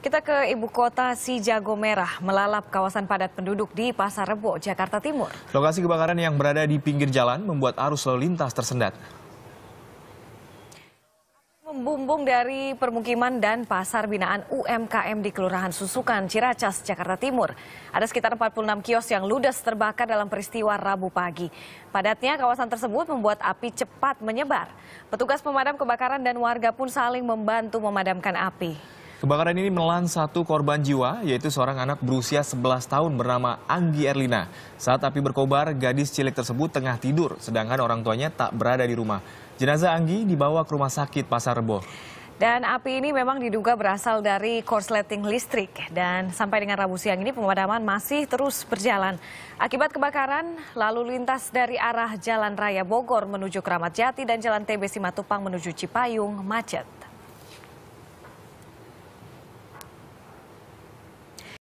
Kita ke ibu kota si Jago Merah melalap kawasan padat penduduk di Pasar Rebo, Jakarta Timur. Lokasi kebakaran yang berada di pinggir jalan membuat arus lalu lintas tersendat. Membumbung dari permukiman dan pasar binaan UMKM di Kelurahan Susukan, Ciracas, Jakarta Timur. Ada sekitar 46 kios yang ludes terbakar dalam peristiwa Rabu pagi. Padatnya kawasan tersebut membuat api cepat menyebar. Petugas pemadam kebakaran dan warga pun saling membantu memadamkan api. Kebakaran ini melan satu korban jiwa, yaitu seorang anak berusia 11 tahun bernama Anggi Erlina. Saat api berkobar, gadis cilik tersebut tengah tidur, sedangkan orang tuanya tak berada di rumah. Jenazah Anggi dibawa ke rumah sakit Pasar Rebo. Dan api ini memang diduga berasal dari korsleting listrik. Dan sampai dengan Rabu siang ini pemadaman masih terus berjalan. Akibat kebakaran, lalu lintas dari arah Jalan Raya Bogor menuju Keramat Jati dan Jalan TB Simatupang menuju Cipayung macet.